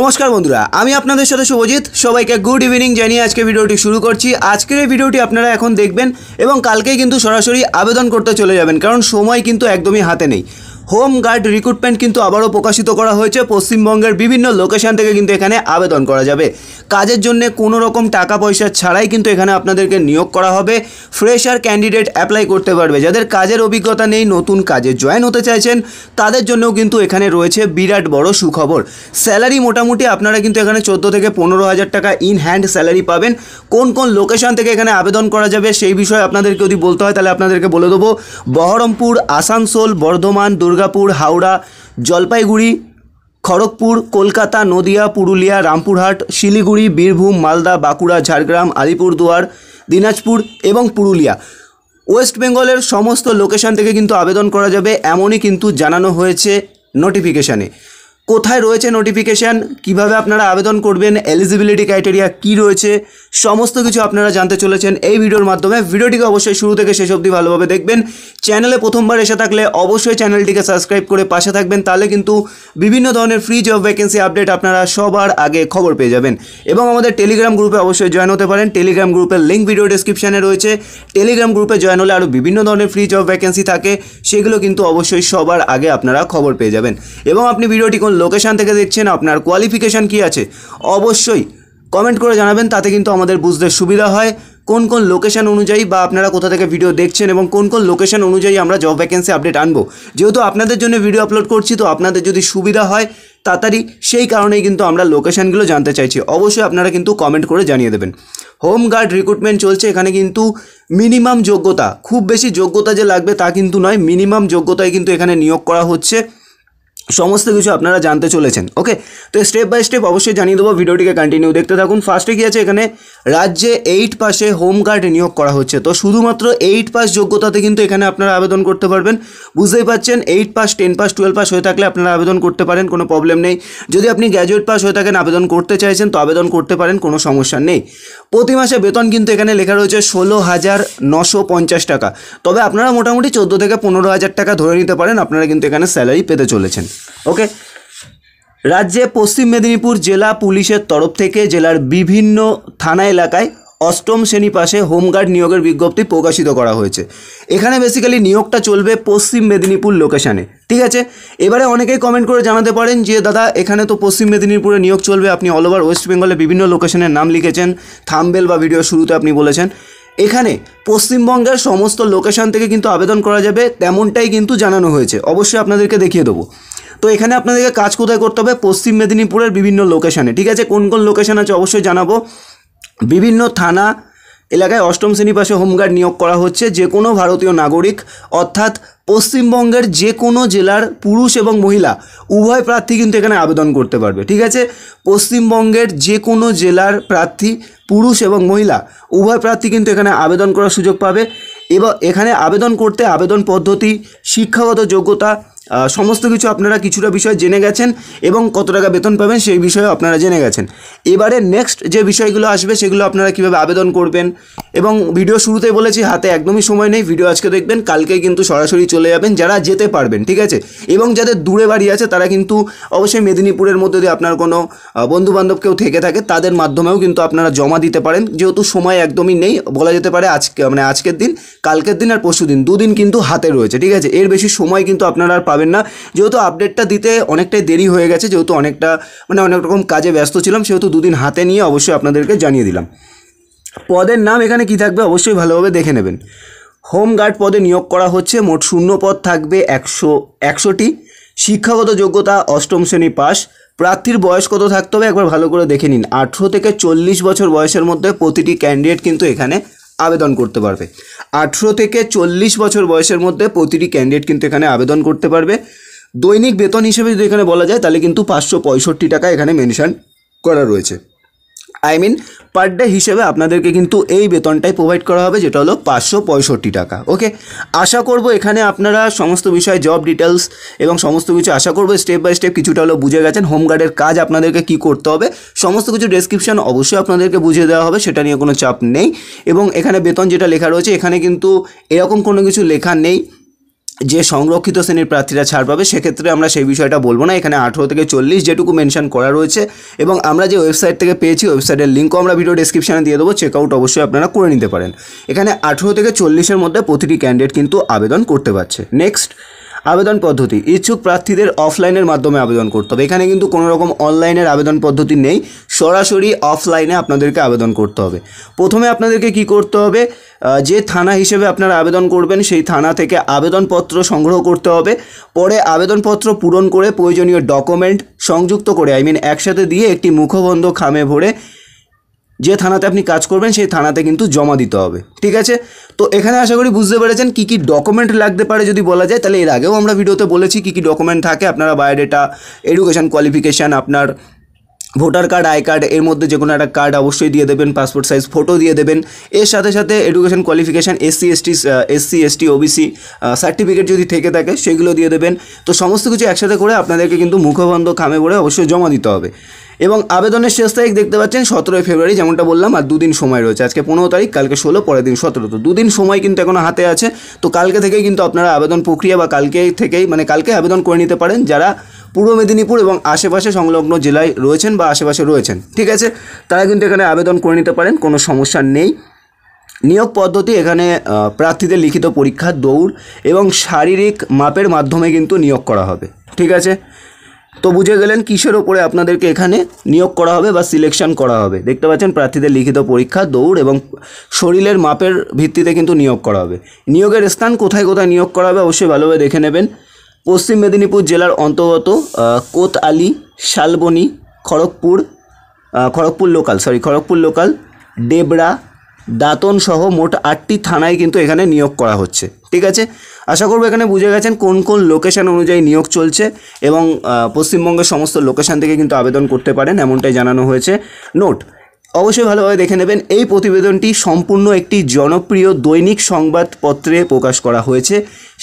নমস্কার বন্ধুরা আমি আপনাদের সাথে শুভজিৎ সবাইকে গুড ইভিনিং জানিয়ে আজকে ভিডিওটি শুরু করছি আজকের এই ভিডিওটি আপনারা এখন দেখবেন এবং কালকেই কিন্তু সরাসরি আবেদন করতে চলে যাবেন কারণ সময় কিন্তু একদমই হাতে নেই হোম গার্ড রিক্রুটমেন্ট কিন্তু আবারও প্রকাশিত করা হয়েছে পশ্চিমবঙ্গের বিভিন্ন লোকেশান থেকে কিন্তু এখানে আবেদন করা যাবে কাজের জন্য কোনো রকম টাকা পয়সা ছাড়াই কিন্তু এখানে আপনাদেরকে নিয়োগ করা হবে ফ্রেশার ক্যান্ডিডেট অ্যাপ্লাই করতে পারবে যাদের কাজের অভিজ্ঞতা নেই নতুন কাজে জয়েন হতে চাইছেন তাদের জন্যও কিন্তু এখানে রয়েছে বিরাট বড় সুখবর স্যালারি মোটামুটি আপনারা কিন্তু এখানে চোদ্দো থেকে পনেরো হাজার টাকা ইন হ্যান্ড স্যালারি পাবেন কোন কোন লোকেশান থেকে এখানে আবেদন করা যাবে সেই বিষয়ে আপনাদেরকে যদি বলতে হয় তাহলে আপনাদেরকে বলে দেবো বহরমপুর আসানসোল বর্ধমান দুর্গ দুর্গাপুর হাওড়া জলপাইগুড়ি খড়গপুর কলকাতা নদিয়া পুরুলিয়া রামপুরহাট শিলিগুড়ি বীরভূম মালদা বাঁকুড়া ঝাড়গ্রাম আলিপুরদুয়ার দিনাজপুর এবং পুরুলিয়া ওয়েস্ট বেঙ্গলের সমস্ত লোকেশান থেকে কিন্তু আবেদন করা যাবে এমনই কিন্তু জানানো হয়েছে নোটিফিকেশানে কোথায় রয়েছে নোটিফিকেশান কিভাবে আপনারা আবেদন করবেন এলিজিবিলিটি ক্রাইটেরিয়া কি রয়েছে সমস্ত কিছু আপনারা জানতে চলেছেন এই ভিডিওর মাধ্যমে ভিডিওটিকে অবশ্যই শুরু থেকে শেষ অবধি ভালোভাবে দেখবেন চ্যানেলে প্রথমবার এসে থাকলে অবশ্যই চ্যানেলটিকে সাবস্ক্রাইব করে পাশে থাকবেন তাহলে কিন্তু বিভিন্ন ধরনের ফ্রি জব ভ্যাকেন্সি আপডেট আপনারা সবার আগে খবর পেয়ে যাবেন এবং আমাদের টেলিগ্রাম গ্রুপে অবশ্যই জয়েন হতে পারেন টেলিগ্রাম গ্রুপের লিঙ্ক ভিডিও ডিসক্রিপশানে রয়েছে টেলিগ্রাম গ্রুপে জয়েন হলে আরও বিভিন্ন ধরনের ফ্রি জব ভ্যাকেন্সি থাকে সেগুলো কিন্তু অবশ্যই সবার আগে আপনারা খবর পেয়ে যাবেন এবং আপনি ভিডিওটি কোন লোকেশান থেকে দেখছেন আপনার কোয়ালিফিকেশান কি আছে অবশ্যই কমেন্ট করে জানাবেন তাতে কিন্তু আমাদের বুঝতে সুবিধা হয় কোন কোন লোকেশান অনুযায়ী বা আপনারা কোথা থেকে ভিডিও দেখছেন এবং কোন কোন লোকেশান অনুযায়ী আমরা জব ভ্যাকেন্সি আপডেট আনবো যেহেতু আপনাদের জন্য ভিডিও আপলোড করছি তো আপনাদের যদি সুবিধা হয় তাড়াতাড়ি সেই কারণেই কিন্তু আমরা লোকেশানগুলো জানতে চাইছি অবশ্যই আপনারা কিন্তু কমেন্ট করে জানিয়ে দেবেন হোম গার্ড রিক্রুটমেন্ট চলছে এখানে কিন্তু মিনিমাম যোগ্যতা খুব বেশি যোগ্যতা যে লাগবে তা কিন্তু নয় মিনিমাম যোগ্যতায় কিন্তু এখানে নিয়োগ করা হচ্ছে সমস্ত কিছু আপনারা জানতে চলেছেন ওকে তো স্টেপ বাই স্টেপ অবশ্যই জানিয়ে দেবো ভিডিওটিকে কন্টিনিউ দেখতে থাকুন ফার্স্টে কি আছে এখানে রাজ্যে এইট পাসে হোম গার্ড নিয়োগ করা হচ্ছে তো শুধুমাত্র এইট পাস যোগ্যতাতে কিন্তু এখানে আপনারা আবেদন করতে পারবেন বুঝতেই পাচ্ছেন eight pass ten pass twelve pass হয়ে থাকলে আপনারা আবেদন করতে পারেন কোনো প্রবলেম নেই যদি আপনি গ্র্যাজুয়েট পাস হয়ে থাকেন আবেদন করতে চাইছেন তো আবেদন করতে পারেন কোনো সমস্যা নেই প্রতি মাসে বেতন কিন্তু এখানে লেখা রয়েছে ষোলো হাজার নশো পঞ্চাশ টাকা তবে আপনারা মোটামুটি চোদ্দো থেকে পনেরো হাজার টাকা ধরে নিতে পারেন আপনারা কিন্তু এখানে স্যালারি পেতে চলেছেন ওকে রাজ্যে পশ্চিম মেদিনীপুর জেলা পুলিশের তরফ থেকে জেলার বিভিন্ন থানা এলাকায় অষ্টম শ্রেণী পাশে হোমগার্ড নিয়োগের বিজ্ঞপ্তি প্রকাশিত করা হয়েছে এখানে বেসিক্যালি নিয়োগটা চলবে পশ্চিম মেদিনীপুর লোকেশানে ঠিক আছে এবারে অনেকেই কমেন্ট করে জানাতে পারেন যে দাদা এখানে তো পশ্চিম মেদিনীপুরে নিয়োগ চলবে আপনি অল ওভার ওয়েস্ট বেঙ্গলে বিভিন্ন লোকেশনের নাম লিখেছেন থামবেল বা ভিডিও শুরুতে আপনি বলেছেন এখানে পশ্চিমবঙ্গের সমস্ত লোকেশান থেকে কিন্তু আবেদন করা যাবে তেমনটাই কিন্তু জানানো হয়েছে অবশ্যই আপনাদেরকে দেখিয়ে দেবো তো এখানে আপনাদেরকে কাজ কোথায় করতে হবে পশ্চিম মেদিনীপুরের বিভিন্ন লোকেশানে ঠিক আছে কোন কোন লোকেশান আছে অবশ্যই জানাবো বিভিন্ন থানা এলাকায় অষ্টম শ্রেণী পাশে হোমগার্ড নিয়োগ করা হচ্ছে যে কোনো ভারতীয় নাগরিক অর্থাৎ পশ্চিমবঙ্গের যে কোনো জেলার পুরুষ এবং মহিলা উভয় প্রার্থী কিন্তু এখানে আবেদন করতে পারবে ঠিক আছে পশ্চিমবঙ্গের যে কোনো জেলার প্রার্থী পুরুষ এবং মহিলা উভয় প্রার্থী কিন্তু এখানে আবেদন করার সুযোগ পাবে এবং এখানে আবেদন করতে আবেদন পদ্ধতি শিক্ষাগত যোগ্যতা সমস্ত কিছু আপনারা কিছুটা বিষয় জেনে গেছেন এবং কত টাকা বেতন পাবেন সেই বিষয়ে আপনারা জেনে গেছেন এবারে নেক্সট যে বিষয়গুলো আসবে সেগুলো আপনারা কিভাবে আবেদন করবেন এবং ভিডিও শুরুতে বলেছি হাতে একদমই সময় নেই ভিডিও আজকে দেখবেন কালকে কিন্তু সরাসরি চলে যাবেন যারা যেতে পারবেন ঠিক আছে এবং যাদের দূরে বাড়ি আছে তারা কিন্তু অবশ্যই মেদিনীপুরের মধ্যে যদি আপনার কোনো বন্ধুবান্ধব কেউ থেকে থাকে তাদের মাধ্যমেও কিন্তু আপনারা জমা দিতে পারেন যেহেতু সময় একদমই নেই বলা যেতে পারে আজকে মানে আজকের দিন কালকের দিন আর পরশু দিন দুদিন কিন্তু হাতে রয়েছে ঠিক আছে এর বেশি সময় কিন্তু আপনারা আর পাবেন না যেহেতু আপডেটটা দিতে অনেকটাই দেরি হয়ে গেছে যেহেতু অনেকটা মানে অনেক রকম কাজে ব্যস্ত ছিলাম সেহেতু দুদিন হাতে নিয়ে অবশ্যই আপনাদেরকে জানিয়ে দিলাম পদের নাম এখানে কি থাকবে অবশ্যই ভালোভাবে দেখে নেবেন হোমগার্ড পদে নিয়োগ করা হচ্ছে মোট শূন্য পদ থাকবে একশো একশোটি শিক্ষাগত যোগ্যতা অষ্টম শ্রেণী পাস প্রার্থীর বয়স কত থাকতে হবে একবার ভালো করে দেখে নিন আঠেরো থেকে চল্লিশ বছর বয়সের মধ্যে প্রতিটি ক্যান্ডিডেট কিন্তু এখানে আবেদন করতে পারবে আঠেরো থেকে চল্লিশ বছর বয়সের মধ্যে প্রতিটি ক্যান্ডিডেট কিন্তু এখানে আবেদন করতে পারবে দৈনিক বেতন হিসেবে যদি এখানে বলা যায় তাহলে কিন্তু পাঁচশো পঁয়ষট্টি টাকা এখানে মেনশান করা রয়েছে আই মিন পার ডে হিসেবে আপনাদেরকে কিন্তু এই বেতনটাই প্রোভাইড করা হবে যেটা হলো পাঁচশো পঁয়ষট্টি টাকা ওকে আশা করব এখানে আপনারা সমস্ত বিষয়ে জব ডিটেলস এবং সমস্ত কিছু আশা করবো স্টেপ বাই স্টেপ কিছুটা হলো বুঝে গেছেন হোমগার্ডের কাজ আপনাদেরকে কি করতে হবে সমস্ত কিছু ডেসক্রিপশন অবশ্যই আপনাদেরকে বুঝিয়ে দেওয়া হবে সেটা নিয়ে কোনো চাপ নেই এবং এখানে বেতন যেটা লেখা রয়েছে এখানে কিন্তু এরকম কোনো কিছু লেখা নেই যে সংরক্ষিত শ্রেণীর প্রার্থীরা ছাড় পাবে সেক্ষেত্রে আমরা সেই বিষয়টা বলবো না এখানে আঠেরো থেকে চল্লিশ যেটুকু মেনশন করা রয়েছে এবং আমরা যে ওয়েবসাইট থেকে পেয়েছি ওয়েবসাইটের লিঙ্কও আমরা ভিডিও ডিসক্রিপশানে দিয়ে দেবো চেক আউট অবশ্যই আপনারা করে নিতে পারেন এখানে আঠেরো থেকে চল্লিশের মধ্যে প্রতিটি ক্যান্ডিডেট কিন্তু আবেদন করতে পারছে নেক্সট আবেদন পদ্ধতি ইচ্ছুক প্রার্থীদের অফলাইনের মাধ্যমে আবেদন করতে হবে এখানে কিন্তু কোনো রকম অনলাইনের আবেদন পদ্ধতি নেই সরাসরি অফলাইনে আপনাদেরকে আবেদন করতে হবে প্রথমে আপনাদেরকে কি করতে হবে যে থানা হিসেবে আপনারা আবেদন করবেন সেই থানা থেকে আবেদনপত্র সংগ্রহ করতে হবে পরে আবেদনপত্র পূরণ করে প্রয়োজনীয় ডকুমেন্ট সংযুক্ত করে আই মিন একসাথে দিয়ে একটি মুখবন্ধ খামে ভরে যে থানাতে আপনি কাজ করবেন সেই থানাতে কিন্তু জমা দিতে হবে ঠিক আছে তো এখানে আশা করি বুঝতে পেরেছেন কী কী ডকুমেন্ট লাগতে পারে যদি বলা যায় তাহলে এর আগেও আমরা ভিডিওতে বলেছি কী কী ডকুমেন্ট থাকে আপনারা বায়োডেটা এডুকেশান কোয়ালিফিকেশান আপনার ভোটার কার্ড আই কার্ড এর মধ্যে যে কোনো একটা কার্ড অবশ্যই দিয়ে দেবেন পাসপোর্ট সাইজ ফটো দিয়ে দেবেন এর সাথে সাথে education qualification SC ST SC ST OBC certificate যদি থেকে থাকে সেগুলো দিয়ে দেবেন তো সমস্ত কিছু একসাথে করে আপনাদেরকে কিন্তু মুখবন্ধ খামে পড়ে অবশ্যই জমা দিতে হবে এবং আবেদনের শেষ তারিখ দেখতে পাচ্ছেন সতেরোই ফেব্রুয়ারি যেমনটা বললাম আর দুদিন সময় রয়েছে আজকে পনেরো তারিখ কালকে ষোলো পরের দিন সতেরো তো দুদিন সময় কিন্তু এখনও হাতে আছে তো কালকে থেকেই কিন্তু আপনারা আবেদন প্রক্রিয়া বা কালকে থেকেই মানে কালকে আবেদন করে নিতে পারেন যারা পূর্ব মেদিনীপুর এবং আশেপাশে সংলগ্ন জেলায় রয়েছেন বা আশেপাশে রয়েছেন ঠিক আছে তারা কিন্তু এখানে আবেদন করে নিতে পারেন কোনো সমস্যা নেই নিয়োগ পদ্ধতি এখানে প্রার্থীদের লিখিত পরীক্ষা দৌড় এবং শারীরিক মাপের মাধ্যমে কিন্তু নিয়োগ করা হবে ঠিক আছে তো বুঝে গেলেন কিসের ওপরে আপনাদেরকে এখানে নিয়োগ করা হবে বা সিলেকশন করা হবে দেখতে পাচ্ছেন প্রার্থীদের লিখিত পরীক্ষা দৌড় এবং শরীরের মাপের ভিত্তিতে কিন্তু নিয়োগ করা হবে নিয়োগের স্থান কোথায় কোথায় নিয়োগ করা হবে অবশ্যই ভালোভাবে দেখে নেবেন পশ্চিম মেদিনীপুর জেলার অন্তর্গত কোত Salboni Kharagpur Kharagpur local sorry Kharagpur local Debra Dantan সহ মোট আটটি থানায় কিন্তু এখানে নিয়োগ করা হচ্ছে ঠিক আছে আশা করবো এখানে বুঝে গেছেন কোন কোন লোকেশান অনুযায়ী নিয়োগ চলছে এবং পশ্চিমবঙ্গের সমস্ত লোকেশান থেকে কিন্তু আবেদন করতে পারেন এমনটাই জানানো হয়েছে নোট অবশ্যই ভালোভাবে দেখে নেবেন এই প্রতিবেদনটি সম্পূর্ণ একটি জনপ্রিয় দৈনিক সংবাদপত্রে প্রকাশ করা হয়েছে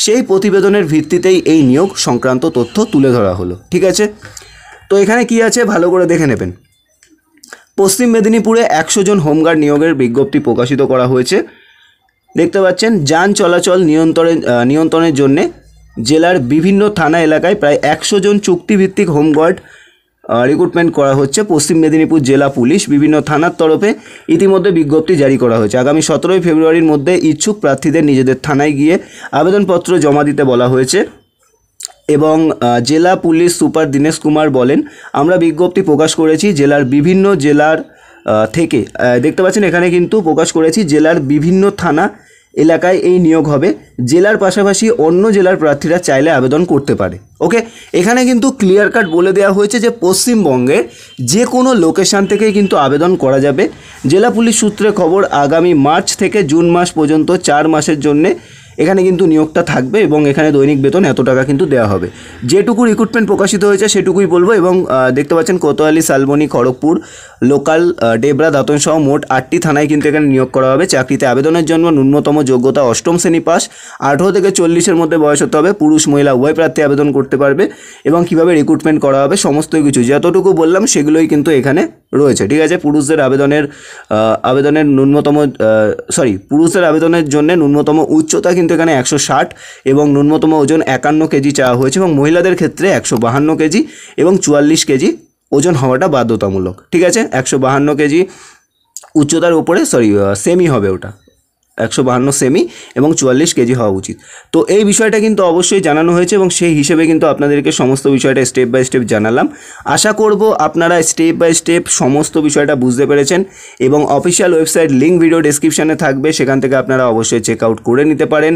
সেই প্রতিবেদনের ভিত্তিতেই এই নিয়োগ সংক্রান্ত তথ্য তুলে ধরা হলো ঠিক আছে তো এখানে কি আছে ভালো করে দেখে নেবেন পশ্চিম মেদিনীপুরে একশো জন হোমগার্ড নিয়োগের বিজ্ঞপ্তি প্রকাশিত করা হয়েছে দেখতে পাচ্ছেন যান চলাচল নিয়ন্ত্রণের নিয়ন্ত্রণের জন্যে জেলার বিভিন্ন থানা এলাকায় প্রায় একশো জন চুক্তিভিত্তিক হোমগার্ড রিক্রুটমেন্ট করা হচ্ছে পশ্চিম মেদিনীপুর জেলা পুলিশ বিভিন্ন থানার তরফে ইতিমধ্যে বিজ্ঞপ্তি জারি করা হয়েছে আগামী সতেরোই ফেব্রুয়ারির মধ্যে ইচ্ছুক প্রার্থীদের নিজেদের থানায় গিয়ে আবেদনপত্র জমা দিতে বলা হয়েছে এবং জেলা পুলিশ সুপার দীনেশ কুমার বলেন আমরা বিজ্ঞপ্তি প্রকাশ করেছি জেলার বিভিন্ন জেলার থেকে দেখতে পাচ্ছেন এখানে কিন্তু প্রকাশ করেছি জেলার বিভিন্ন থানা এলাকায় এই নিয়োগ হবে জেলার পাশাপাশি অন্য জেলার প্রার্থীরা চাইলে আবেদন করতে পারে ওকে এখানে কিন্তু ক্লিয়ার কাট বলে দেওয়া হয়েছে যে পশ্চিমবঙ্গে যে কোনো লোকেশান থেকে কিন্তু আবেদন করা যাবে জেলা পুলিশ সূত্রে খবর আগামী মার্চ থেকে জুন মাস পর্যন্ত চার মাসের জন্যে এখানে কিন্তু নিয়োগটা থাকবে এবং এখানে দৈনিক বেতন এত টাকা কিন্তু দেওয়া হবে যেটুকু রিক্রুটমেন্ট প্রকাশিত হয়েছে সেটুকুই বলবো এবং দেখতে পাচ্ছেন কোতোয়ালি শালবনি খড়গপুর লোকাল ডেবরা দাতন সহ মোট আটটি থানায় কিন্তু এখানে নিয়োগ করা হবে চাকরিতে আবেদনের জন্য ন্যূনতম যোগ্যতা অষ্টম শ্রেণী পাস আঠেরো থেকে চল্লিশের মধ্যে বয়স হতে হবে পুরুষ মহিলা উভয় প্রার্থী আবেদন করতে পারবে এবং কিভাবে রিক্রুটমেন্ট করা হবে সমস্ত কিছু যতটুকু বললাম সেগুলোই কিন্তু এখানে রয়েছে ঠিক আছে পুরুষদের আবেদনের আবেদনের ন্যূনতম সরি পুরুষদের আবেদনের জন্য ন্যূনতম উচ্চতা কিন্তু কিন্তু এখানে একশো এবং ন্যূনতম ওজন একান্ন কেজি চাওয়া হয়েছে এবং মহিলাদের ক্ষেত্রে একশো বাহান্ন কেজি এবং চুয়াল্লিশ কেজি ওজন হওয়াটা বাধ্যতামূলক ঠিক আছে একশো বাহান্ন কেজি উচ্চতার উপরে সরি সেমি হবে ওটা একশো বাহান্ন সেমি এবং চুয়াল্লিশ কেজি হওয়া উচিত তো এই বিষয়টা কিন্তু অবশ্যই জানানো হয়েছে এবং সেই হিসেবে কিন্তু আপনাদেরকে সমস্ত বিষয়টা স্টেপ বাই স্টেপ জানালাম আশা করব আপনারা স্টেপ বাই স্টেপ সমস্ত বিষয়টা বুঝতে পেরেছেন এবং অফিসিয়াল ওয়েবসাইট লিঙ্ক ভিডিও ডিসক্রিপশানে থাকবে সেখান থেকে আপনারা অবশ্যই চেক আউট করে নিতে পারেন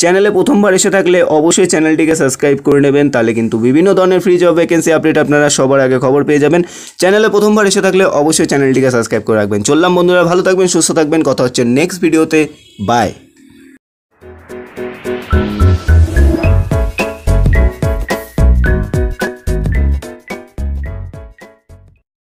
চ্যানেলে প্রথমবার এসে থাকলে অবশ্যই চ্যানেলটিকে সাবস্ক্রাইব করে নেবেন তাহলে কিন্তু বিভিন্ন ধরনের ফ্রি জব ভ্যাকেন্সি আপডেট আপনারা সবার আগে খবর পেয়ে যাবেন চ্যানেলে প্রথমবার এসে থাকলে অবশ্যই চ্যানেলটিকে সাবস্ক্রাইব করে রাখবেন চললাম বন্ধুরা ভালো থাকবেন সুস্থ থাকবেন কথা হচ্ছে নেক্সট ভিডিওতে বাই